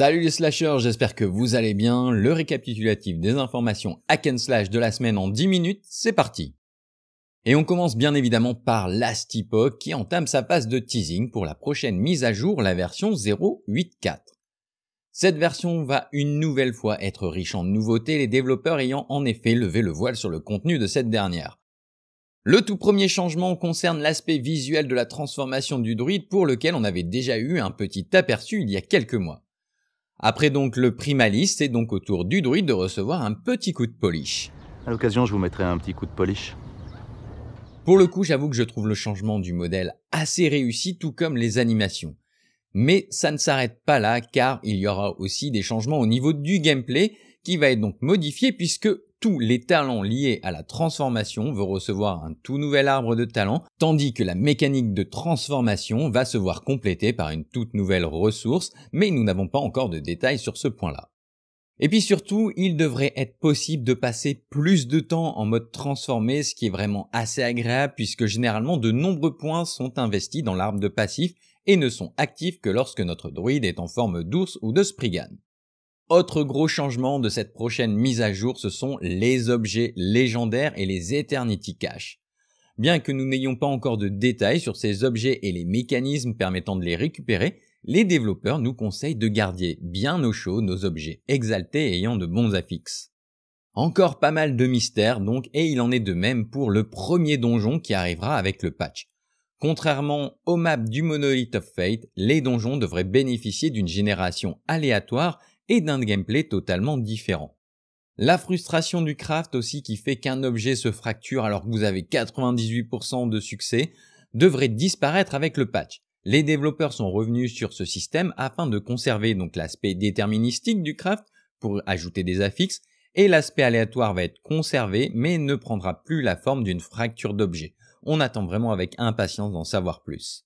Salut les slashers, j'espère que vous allez bien. Le récapitulatif des informations hack and slash de la semaine en 10 minutes, c'est parti. Et on commence bien évidemment par lastipok qui entame sa passe de teasing pour la prochaine mise à jour, la version 0.8.4. Cette version va une nouvelle fois être riche en nouveautés, les développeurs ayant en effet levé le voile sur le contenu de cette dernière. Le tout premier changement concerne l'aspect visuel de la transformation du druide pour lequel on avait déjà eu un petit aperçu il y a quelques mois. Après donc le primaliste, c'est donc au tour du druide de recevoir un petit coup de polish. À l'occasion, je vous mettrai un petit coup de polish. Pour le coup, j'avoue que je trouve le changement du modèle assez réussi, tout comme les animations. Mais ça ne s'arrête pas là, car il y aura aussi des changements au niveau du gameplay, qui va être donc modifié puisque tous les talents liés à la transformation vont recevoir un tout nouvel arbre de talents, tandis que la mécanique de transformation va se voir complétée par une toute nouvelle ressource, mais nous n'avons pas encore de détails sur ce point-là. Et puis surtout, il devrait être possible de passer plus de temps en mode transformé, ce qui est vraiment assez agréable puisque généralement de nombreux points sont investis dans l'arbre de passif et ne sont actifs que lorsque notre druide est en forme d'ours ou de spriggan. Autre gros changement de cette prochaine mise à jour, ce sont les objets légendaires et les Eternity Cache. Bien que nous n'ayons pas encore de détails sur ces objets et les mécanismes permettant de les récupérer, les développeurs nous conseillent de garder bien au chaud nos objets exaltés ayant de bons affixes. Encore pas mal de mystères donc et il en est de même pour le premier donjon qui arrivera avec le patch. Contrairement aux maps du Monolith of Fate, les donjons devraient bénéficier d'une génération aléatoire et d'un gameplay totalement différent. La frustration du craft aussi qui fait qu'un objet se fracture alors que vous avez 98% de succès devrait disparaître avec le patch. Les développeurs sont revenus sur ce système afin de conserver donc l'aspect déterministique du craft pour ajouter des affixes et l'aspect aléatoire va être conservé mais ne prendra plus la forme d'une fracture d'objet. On attend vraiment avec impatience d'en savoir plus.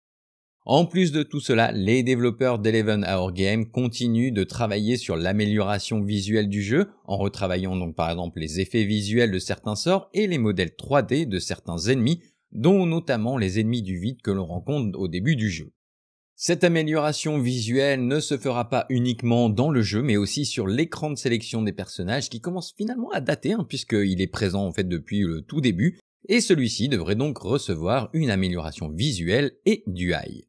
En plus de tout cela, les développeurs d'Eleven Hour Game continuent de travailler sur l'amélioration visuelle du jeu, en retravaillant donc par exemple les effets visuels de certains sorts et les modèles 3D de certains ennemis, dont notamment les ennemis du vide que l'on rencontre au début du jeu. Cette amélioration visuelle ne se fera pas uniquement dans le jeu, mais aussi sur l'écran de sélection des personnages qui commence finalement à dater, hein, puisqu'il est présent en fait depuis le tout début, et celui-ci devrait donc recevoir une amélioration visuelle et du high.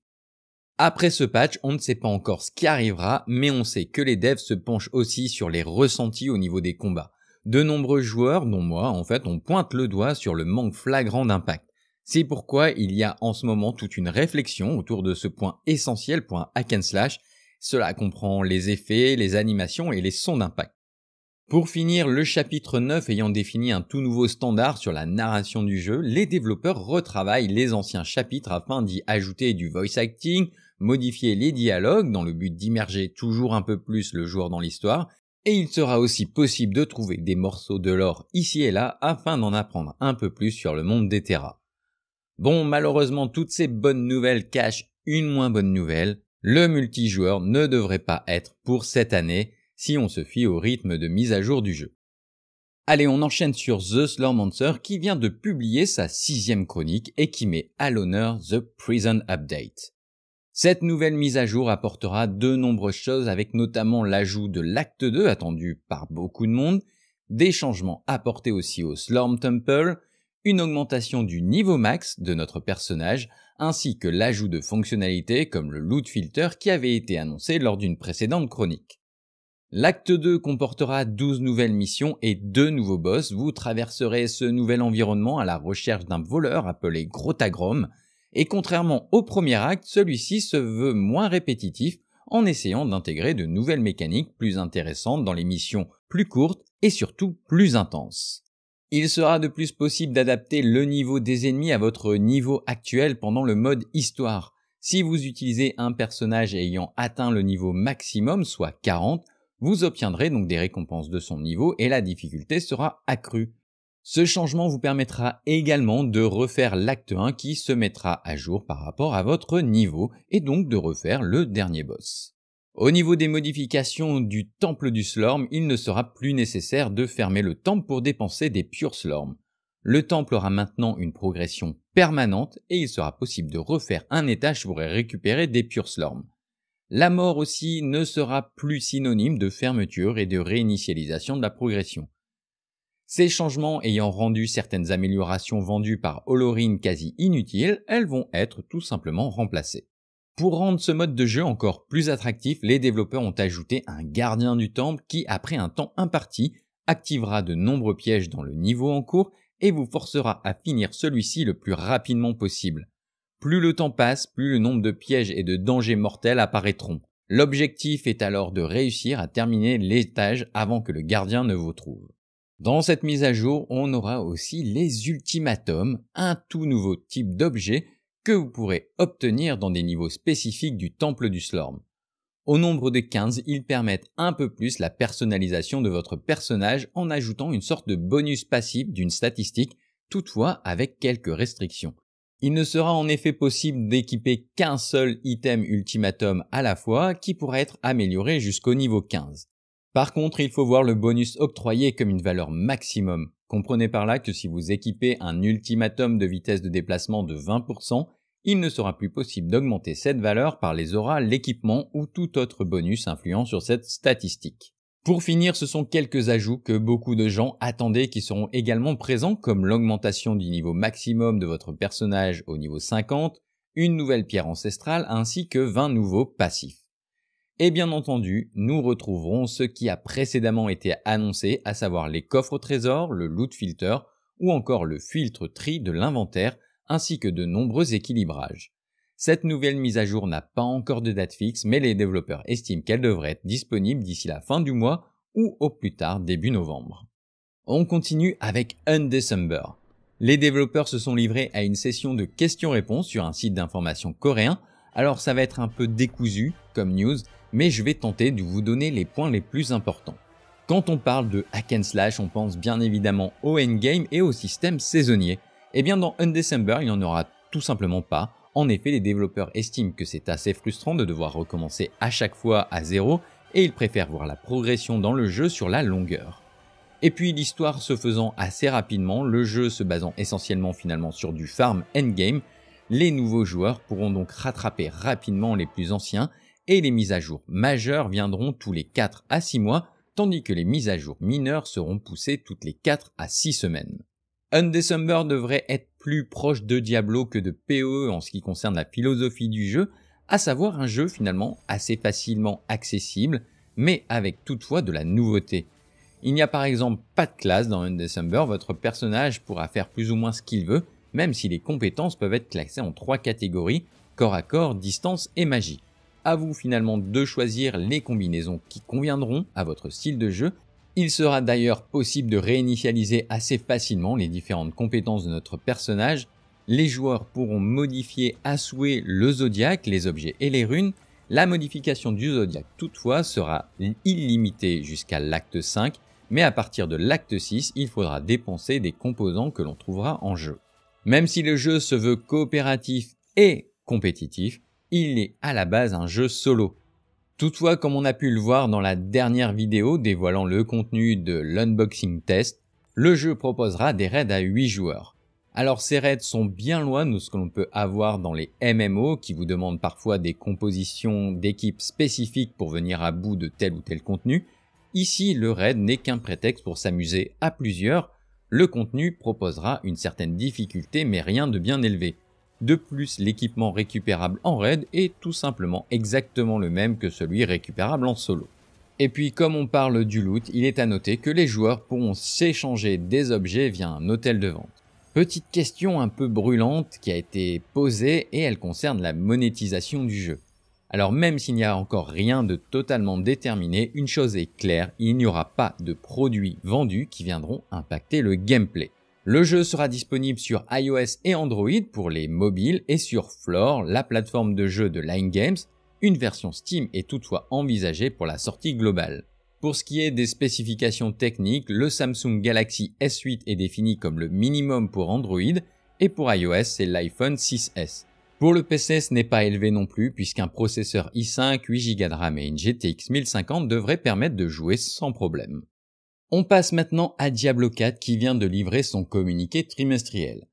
Après ce patch, on ne sait pas encore ce qui arrivera, mais on sait que les devs se penchent aussi sur les ressentis au niveau des combats. De nombreux joueurs, dont moi en fait, on pointe le doigt sur le manque flagrant d'impact. C'est pourquoi il y a en ce moment toute une réflexion autour de ce point essentiel point hack and slash. Cela comprend les effets, les animations et les sons d'impact. Pour finir le chapitre 9 ayant défini un tout nouveau standard sur la narration du jeu, les développeurs retravaillent les anciens chapitres afin d'y ajouter du voice acting, modifier les dialogues dans le but d'immerger toujours un peu plus le joueur dans l'histoire, et il sera aussi possible de trouver des morceaux de l'or ici et là afin d'en apprendre un peu plus sur le monde des Terra. Bon, malheureusement, toutes ces bonnes nouvelles cachent une moins bonne nouvelle. Le multijoueur ne devrait pas être, pour cette année, si on se fie au rythme de mise à jour du jeu. Allez, on enchaîne sur The Slormancer qui vient de publier sa sixième chronique et qui met à l'honneur The Prison Update. Cette nouvelle mise à jour apportera de nombreuses choses avec notamment l'ajout de l'acte 2 attendu par beaucoup de monde, des changements apportés aussi au Slorm Temple, une augmentation du niveau max de notre personnage, ainsi que l'ajout de fonctionnalités comme le loot filter qui avait été annoncé lors d'une précédente chronique. L'acte 2 comportera 12 nouvelles missions et 2 nouveaux boss. Vous traverserez ce nouvel environnement à la recherche d'un voleur appelé Grotagrom. Et contrairement au premier acte, celui-ci se veut moins répétitif en essayant d'intégrer de nouvelles mécaniques plus intéressantes dans les missions plus courtes et surtout plus intenses. Il sera de plus possible d'adapter le niveau des ennemis à votre niveau actuel pendant le mode histoire. Si vous utilisez un personnage ayant atteint le niveau maximum, soit 40, vous obtiendrez donc des récompenses de son niveau et la difficulté sera accrue. Ce changement vous permettra également de refaire l'acte 1 qui se mettra à jour par rapport à votre niveau et donc de refaire le dernier boss. Au niveau des modifications du temple du Slorm, il ne sera plus nécessaire de fermer le temple pour dépenser des purs Slorm. Le temple aura maintenant une progression permanente et il sera possible de refaire un étage pour récupérer des purs Slorm. La mort aussi ne sera plus synonyme de fermeture et de réinitialisation de la progression. Ces changements ayant rendu certaines améliorations vendues par Holorine quasi inutiles, elles vont être tout simplement remplacées. Pour rendre ce mode de jeu encore plus attractif, les développeurs ont ajouté un gardien du temple qui, après un temps imparti, activera de nombreux pièges dans le niveau en cours et vous forcera à finir celui-ci le plus rapidement possible. Plus le temps passe, plus le nombre de pièges et de dangers mortels apparaîtront. L'objectif est alors de réussir à terminer l'étage avant que le gardien ne vous trouve. Dans cette mise à jour, on aura aussi les ultimatums, un tout nouveau type d'objet que vous pourrez obtenir dans des niveaux spécifiques du temple du Slorm. Au nombre de 15, ils permettent un peu plus la personnalisation de votre personnage en ajoutant une sorte de bonus passif d'une statistique, toutefois avec quelques restrictions. Il ne sera en effet possible d'équiper qu'un seul item ultimatum à la fois qui pourra être amélioré jusqu'au niveau 15. Par contre, il faut voir le bonus octroyé comme une valeur maximum. Comprenez par là que si vous équipez un ultimatum de vitesse de déplacement de 20%, il ne sera plus possible d'augmenter cette valeur par les auras, l'équipement ou tout autre bonus influent sur cette statistique. Pour finir, ce sont quelques ajouts que beaucoup de gens attendaient qui seront également présents comme l'augmentation du niveau maximum de votre personnage au niveau 50, une nouvelle pierre ancestrale ainsi que 20 nouveaux passifs. Et bien entendu, nous retrouverons ce qui a précédemment été annoncé, à savoir les coffres trésors, le loot filter ou encore le filtre tri de l'inventaire, ainsi que de nombreux équilibrages. Cette nouvelle mise à jour n'a pas encore de date fixe, mais les développeurs estiment qu'elle devrait être disponible d'ici la fin du mois ou au plus tard début novembre. On continue avec Undecember. Les développeurs se sont livrés à une session de questions-réponses sur un site d'information coréen, alors ça va être un peu décousu comme news, mais je vais tenter de vous donner les points les plus importants. Quand on parle de hack and slash, on pense bien évidemment au endgame et au système saisonnier. Et eh bien dans Undecember, il n'y en aura tout simplement pas, en effet, les développeurs estiment que c'est assez frustrant de devoir recommencer à chaque fois à zéro et ils préfèrent voir la progression dans le jeu sur la longueur. Et puis l'histoire se faisant assez rapidement, le jeu se basant essentiellement finalement sur du farm endgame, les nouveaux joueurs pourront donc rattraper rapidement les plus anciens et les mises à jour majeures viendront tous les 4 à 6 mois, tandis que les mises à jour mineures seront poussées toutes les 4 à 6 semaines. Undecember devrait être plus proche de Diablo que de PE en ce qui concerne la philosophie du jeu, à savoir un jeu finalement assez facilement accessible, mais avec toutefois de la nouveauté. Il n'y a par exemple pas de classe dans Undecember, votre personnage pourra faire plus ou moins ce qu'il veut, même si les compétences peuvent être classées en trois catégories, corps à corps, distance et magie. A vous finalement de choisir les combinaisons qui conviendront à votre style de jeu il sera d'ailleurs possible de réinitialiser assez facilement les différentes compétences de notre personnage. Les joueurs pourront modifier à souhait le zodiaque, les objets et les runes. La modification du zodiaque toutefois sera illimitée jusqu'à l'acte 5, mais à partir de l'acte 6, il faudra dépenser des composants que l'on trouvera en jeu. Même si le jeu se veut coopératif et compétitif, il est à la base un jeu solo. Toutefois, comme on a pu le voir dans la dernière vidéo dévoilant le contenu de l'unboxing test, le jeu proposera des raids à 8 joueurs. Alors ces raids sont bien loin de ce que l'on peut avoir dans les MMO qui vous demandent parfois des compositions d'équipes spécifiques pour venir à bout de tel ou tel contenu. Ici, le raid n'est qu'un prétexte pour s'amuser à plusieurs. Le contenu proposera une certaine difficulté mais rien de bien élevé. De plus, l'équipement récupérable en raid est tout simplement exactement le même que celui récupérable en solo. Et puis comme on parle du loot, il est à noter que les joueurs pourront s'échanger des objets via un hôtel de vente. Petite question un peu brûlante qui a été posée et elle concerne la monétisation du jeu. Alors même s'il n'y a encore rien de totalement déterminé, une chose est claire, il n'y aura pas de produits vendus qui viendront impacter le gameplay. Le jeu sera disponible sur iOS et Android pour les mobiles et sur Floor, la plateforme de jeu de Line Games. Une version Steam est toutefois envisagée pour la sortie globale. Pour ce qui est des spécifications techniques, le Samsung Galaxy S8 est défini comme le minimum pour Android et pour iOS c'est l'iPhone 6S. Pour le PC, ce n'est pas élevé non plus puisqu'un processeur i5, 8Go de RAM et une GTX 1050 devraient permettre de jouer sans problème. On passe maintenant à Diablo 4 qui vient de livrer son communiqué trimestriel.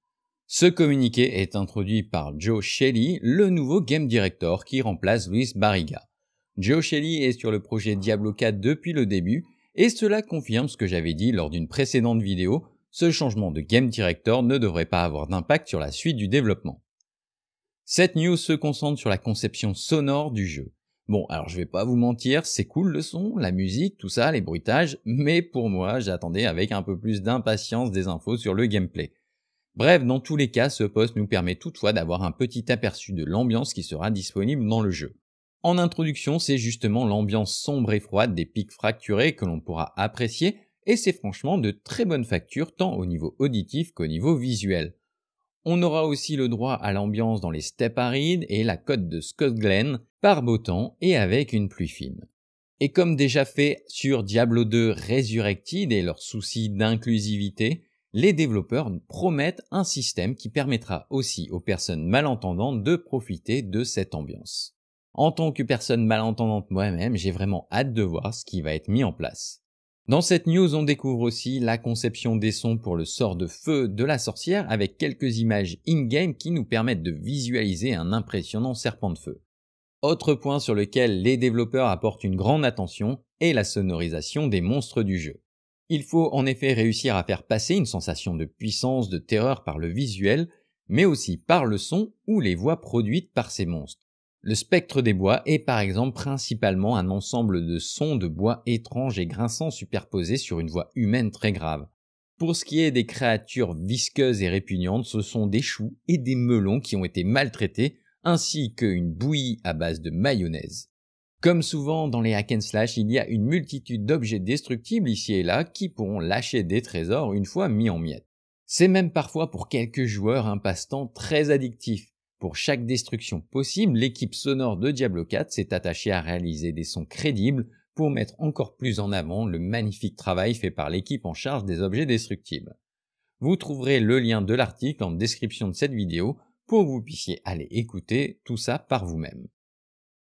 Ce communiqué est introduit par Joe Shelley, le nouveau game director qui remplace Luis Barriga. Joe Shelley est sur le projet Diablo 4 depuis le début et cela confirme ce que j'avais dit lors d'une précédente vidéo, ce changement de game director ne devrait pas avoir d'impact sur la suite du développement. Cette news se concentre sur la conception sonore du jeu. Bon, alors je vais pas vous mentir, c'est cool le son, la musique, tout ça, les bruitages, mais pour moi, j'attendais avec un peu plus d'impatience des infos sur le gameplay. Bref, dans tous les cas, ce poste nous permet toutefois d'avoir un petit aperçu de l'ambiance qui sera disponible dans le jeu. En introduction, c'est justement l'ambiance sombre et froide des pics fracturés que l'on pourra apprécier, et c'est franchement de très bonne facture tant au niveau auditif qu'au niveau visuel. On aura aussi le droit à l'ambiance dans les steppes arides et la côte de Scott Glen par beau temps et avec une pluie fine. Et comme déjà fait sur Diablo 2 Resurrected et leurs soucis d'inclusivité, les développeurs promettent un système qui permettra aussi aux personnes malentendantes de profiter de cette ambiance. En tant que personne malentendante moi-même, j'ai vraiment hâte de voir ce qui va être mis en place. Dans cette news, on découvre aussi la conception des sons pour le sort de feu de la sorcière avec quelques images in-game qui nous permettent de visualiser un impressionnant serpent de feu. Autre point sur lequel les développeurs apportent une grande attention est la sonorisation des monstres du jeu. Il faut en effet réussir à faire passer une sensation de puissance, de terreur par le visuel, mais aussi par le son ou les voix produites par ces monstres. Le spectre des bois est par exemple principalement un ensemble de sons de bois étranges et grinçants superposés sur une voix humaine très grave. Pour ce qui est des créatures visqueuses et répugnantes, ce sont des choux et des melons qui ont été maltraités, ainsi qu'une bouillie à base de mayonnaise. Comme souvent dans les hack and slash, il y a une multitude d'objets destructibles ici et là qui pourront lâcher des trésors une fois mis en miettes. C'est même parfois pour quelques joueurs un passe-temps très addictif. Pour chaque destruction possible, l'équipe sonore de Diablo 4 s'est attachée à réaliser des sons crédibles pour mettre encore plus en avant le magnifique travail fait par l'équipe en charge des objets destructibles. Vous trouverez le lien de l'article en description de cette vidéo pour que vous puissiez aller écouter tout ça par vous-même.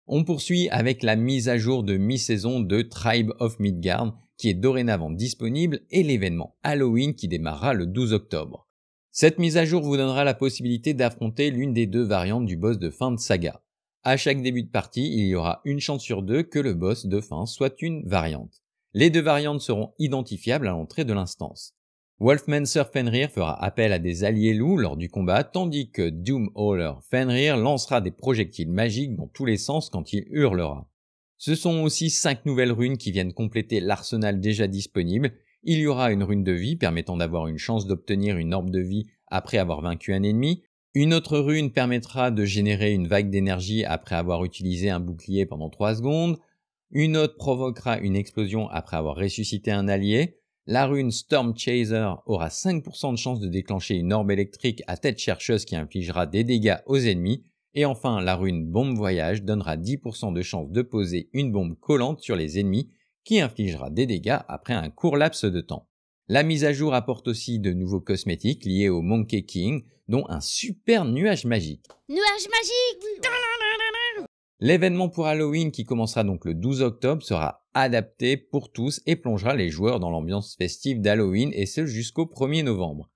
On poursuit avec la mise à jour de mi-saison de Tribe of Midgard qui est dorénavant disponible et l'événement Halloween qui démarrera le 12 octobre. Cette mise à jour vous donnera la possibilité d'affronter l'une des deux variantes du boss de fin de saga. À chaque début de partie, il y aura une chance sur deux que le boss de fin soit une variante. Les deux variantes seront identifiables à l'entrée de l'instance. Wolfman Sir Fenrir fera appel à des alliés loups lors du combat, tandis que Doomhauler Fenrir lancera des projectiles magiques dans tous les sens quand il hurlera. Ce sont aussi cinq nouvelles runes qui viennent compléter l'arsenal déjà disponible il y aura une rune de vie permettant d'avoir une chance d'obtenir une orbe de vie après avoir vaincu un ennemi, une autre rune permettra de générer une vague d'énergie après avoir utilisé un bouclier pendant 3 secondes, une autre provoquera une explosion après avoir ressuscité un allié, la rune Storm Chaser aura 5% de chance de déclencher une orbe électrique à tête chercheuse qui infligera des dégâts aux ennemis, et enfin la rune Bombe Voyage donnera 10% de chance de poser une bombe collante sur les ennemis qui infligera des dégâts après un court laps de temps. La mise à jour apporte aussi de nouveaux cosmétiques liés au Monkey King, dont un super nuage magique. Nuage magique L'événement pour Halloween qui commencera donc le 12 octobre sera adapté pour tous et plongera les joueurs dans l'ambiance festive d'Halloween et ce jusqu'au 1er novembre.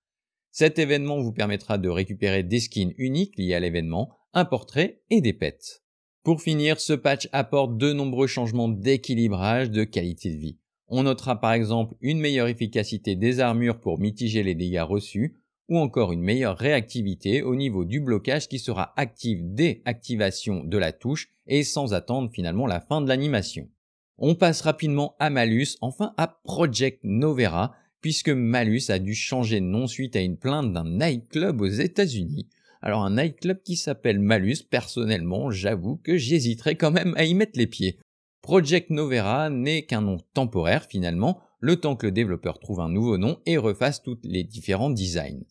Cet événement vous permettra de récupérer des skins uniques liés à l'événement, un portrait et des pets. Pour finir, ce patch apporte de nombreux changements d'équilibrage de qualité de vie. On notera par exemple une meilleure efficacité des armures pour mitiger les dégâts reçus, ou encore une meilleure réactivité au niveau du blocage qui sera active dès activation de la touche et sans attendre finalement la fin de l'animation. On passe rapidement à Malus, enfin à Project Novera, puisque Malus a dû changer de nom suite à une plainte d'un nightclub aux États-Unis alors un nightclub qui s'appelle Malus, personnellement, j'avoue que j'hésiterais quand même à y mettre les pieds. Project Novera n'est qu'un nom temporaire finalement, le temps que le développeur trouve un nouveau nom et refasse tous les différents designs.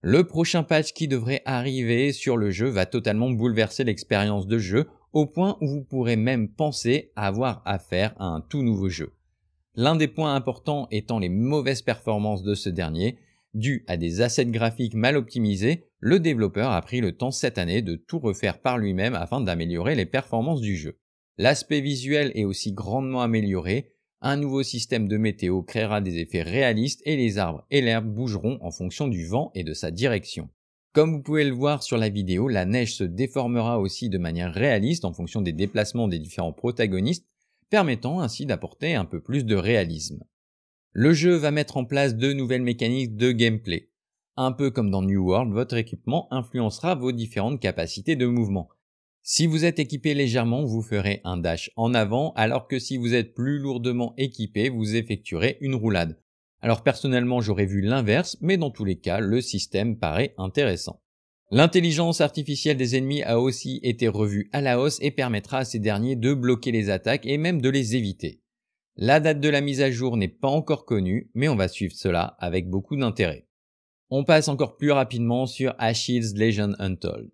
Le prochain patch qui devrait arriver sur le jeu va totalement bouleverser l'expérience de jeu au point où vous pourrez même penser avoir affaire à un tout nouveau jeu. L'un des points importants étant les mauvaises performances de ce dernier, dû à des assets graphiques mal optimisés, le développeur a pris le temps cette année de tout refaire par lui-même afin d'améliorer les performances du jeu. L'aspect visuel est aussi grandement amélioré, un nouveau système de météo créera des effets réalistes et les arbres et l'herbe bougeront en fonction du vent et de sa direction. Comme vous pouvez le voir sur la vidéo, la neige se déformera aussi de manière réaliste en fonction des déplacements des différents protagonistes, permettant ainsi d'apporter un peu plus de réalisme. Le jeu va mettre en place deux nouvelles mécaniques de gameplay. Un peu comme dans New World, votre équipement influencera vos différentes capacités de mouvement. Si vous êtes équipé légèrement, vous ferez un dash en avant, alors que si vous êtes plus lourdement équipé, vous effectuerez une roulade. Alors personnellement, j'aurais vu l'inverse, mais dans tous les cas, le système paraît intéressant. L'intelligence artificielle des ennemis a aussi été revue à la hausse et permettra à ces derniers de bloquer les attaques et même de les éviter. La date de la mise à jour n'est pas encore connue, mais on va suivre cela avec beaucoup d'intérêt. On passe encore plus rapidement sur Achilles Legend Untold.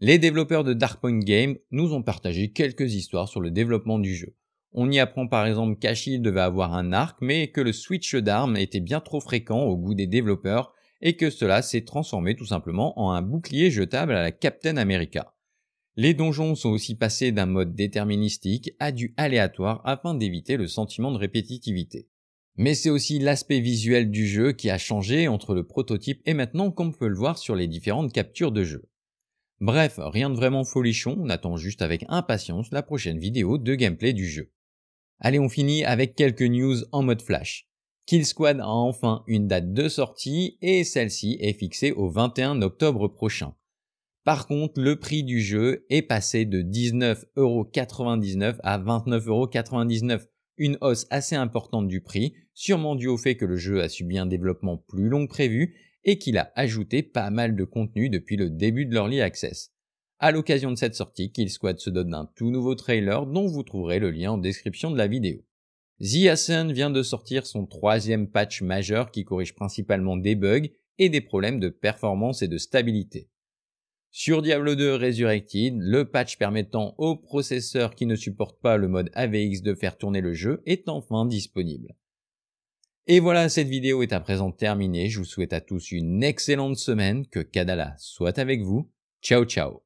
Les développeurs de Point Game nous ont partagé quelques histoires sur le développement du jeu. On y apprend par exemple qu'Achille devait avoir un arc, mais que le switch d'armes était bien trop fréquent au goût des développeurs et que cela s'est transformé tout simplement en un bouclier jetable à la Captain America. Les donjons sont aussi passés d'un mode déterministique à du aléatoire afin d'éviter le sentiment de répétitivité. Mais c'est aussi l'aspect visuel du jeu qui a changé entre le prototype et maintenant qu'on peut le voir sur les différentes captures de jeu. Bref, rien de vraiment folichon, on attend juste avec impatience la prochaine vidéo de gameplay du jeu. Allez, on finit avec quelques news en mode flash. Kill Squad a enfin une date de sortie et celle-ci est fixée au 21 octobre prochain. Par contre, le prix du jeu est passé de 19,99€ à 29,99€. Une hausse assez importante du prix, sûrement dû au fait que le jeu a subi un développement plus long que prévu et qu'il a ajouté pas mal de contenu depuis le début de l'Early Access. À l'occasion de cette sortie, Killsquad se donne un tout nouveau trailer dont vous trouverez le lien en description de la vidéo. The Ascent vient de sortir son troisième patch majeur qui corrige principalement des bugs et des problèmes de performance et de stabilité. Sur Diablo 2 Resurrected, le patch permettant aux processeurs qui ne supportent pas le mode AVX de faire tourner le jeu est enfin disponible. Et voilà, cette vidéo est à présent terminée. Je vous souhaite à tous une excellente semaine, que Kadala soit avec vous. Ciao ciao